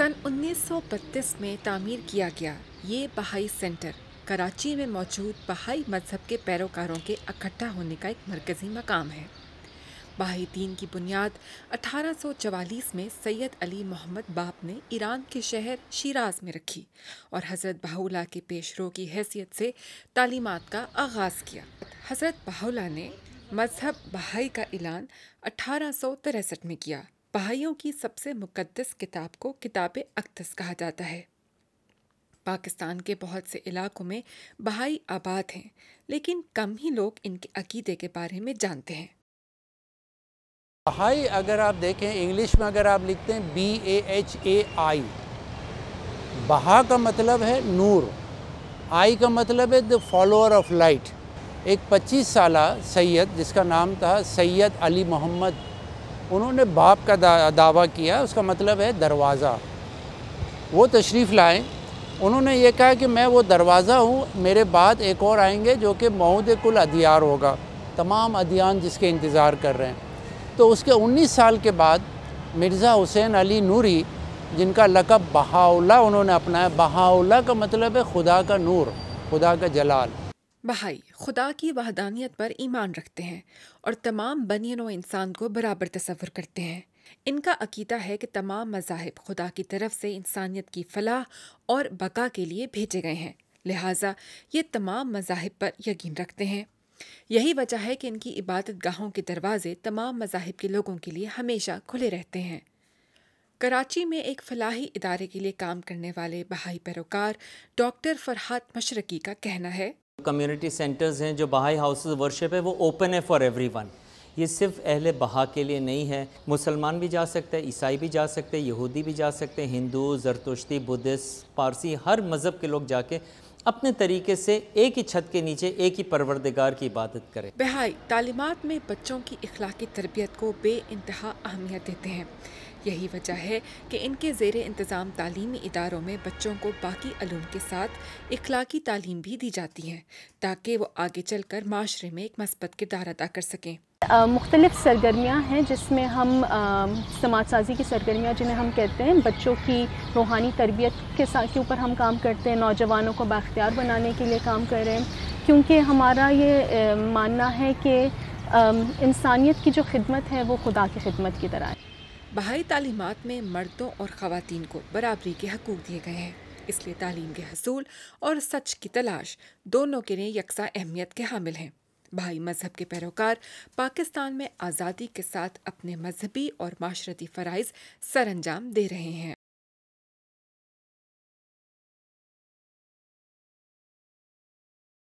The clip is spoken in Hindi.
सन 1932 में तामीर किया गया ये बहाई सेंटर कराची में मौजूद बहाई मजहब के पैरोकारों के इकट्ठा होने का एक मरकज़ी मकाम है बहाई दीन की बुनियाद 1844 में सैयद अली मोहम्मद बाप ने ईरान के शहर शिराज में रखी और हज़रत बाहुला के पेशरो की हैसियत से तालीमत का आगाज़ किया हज़रत बाहुला ने मजहब बहाई का ऐलान अठारह में किया पहाइयों की सबसे मुकद्दस किताब को किताब अक्तस कहा जाता है पाकिस्तान के बहुत से इलाकों में बहाई आबाद हैं लेकिन कम ही लोग इनके अकीदे के बारे में जानते हैं बहाई अगर आप देखें इंग्लिश में अगर आप लिखते हैं बी ए एच ए आई बहा का मतलब है नूर आई का मतलब है द फॉलोअर ऑफ लाइट एक 25 साल सैयद जिसका नाम था सैयद अली मोहम्मद उन्होंने बाप का दा, दावा किया उसका मतलब है दरवाज़ा वो तशरीफ़ लाएँ उन्होंने ये कहा कि मैं वो दरवाज़ा हूँ मेरे बाद एक और आएंगे जो कि महूद कुल अधियार होगा तमाम अधियान जिसके इंतज़ार कर रहे हैं तो उसके 19 साल के बाद मिर्ज़ा हुसैन अली नूरी जिनका लकब बहाउल्ला उन्होंने अपनाया बहाउल्ला का मतलब है खुदा का नूर खुदा का जलाल बहाई खुदा की वहदानियत पर ईमान रखते हैं और तमाम बनियन व इंसान को बराबर तस्वर करते हैं इनका अकीदा है कि तमाम मजाहब खुदा की तरफ से इंसानियत की फलाह और बका के लिए भेजे गए हैं लिहाजा ये तमाम मजाहब पर यकीन रखते हैं यही वजह है कि इनकी इबादत गाहों के दरवाजे तमाम मजाहब के लोगों के लिए हमेशा खुले रहते हैं कराची में एक फलाही इदारे के लिए काम करने वाले बहाई पैरोकार डॉक्टर फरहात मशरकी का कहना है कम्युनिटी सेंटर्स हैं जो बहाई हाउस वर्शिप है वो ओपन है फॉर एवरी वन ये सिर्फ अहल बहा के लिए नहीं है मुसलमान भी जा सकते हैं ईसाई भी जा सकते हैं यहूदी भी जा सकते हैं हिंदू जरतुश्ती बुद्धिस्ट पारसी हर मज़हब के लोग जाके अपने तरीके से एक ही छत के नीचे एक ही परवरदिगार की इबादत करें बहाई तालीमत में बच्चों की अखलाकी तरबियत को बे अहमियत देते हैं यही वजह है कि इनके जेर इंतज़ाम तलीमी इदारों में बच्चों को बाकी अलूम के साथ इखलाकी तालीम भी दी जाती है ताकि वो आगे चल कर माशरे में एक मस्बत किरदार अदा कर सकें मुख्तलिफ सरगर्मियाँ हैं जिसमें हम समाज साजी की सरगर्मियाँ जिन्हें हम कहते हैं बच्चों की रूहानी तरबियत के साथ के ऊपर हम काम करते हैं नौजवानों को बाख्तियार बनाने के लिए काम कर रहे हैं क्योंकि हमारा ये मानना है कि इंसानियत की जो खिदमत है वो खुदा की खिदमत की तरह है बहाई तालीमत में मर्दों और ख़वान को बराबरी के हकूक़ दिए गए हैं इसलिए तालीम के हसूल और सच की तलाश दोनों के लिए यकसा अहमियत के हामिल हैं भाई मजहब के पैरोकार पाकिस्तान में आज़ादी के साथ अपने मजहबी और माशरती फ़रज़ अंजाम दे रहे हैं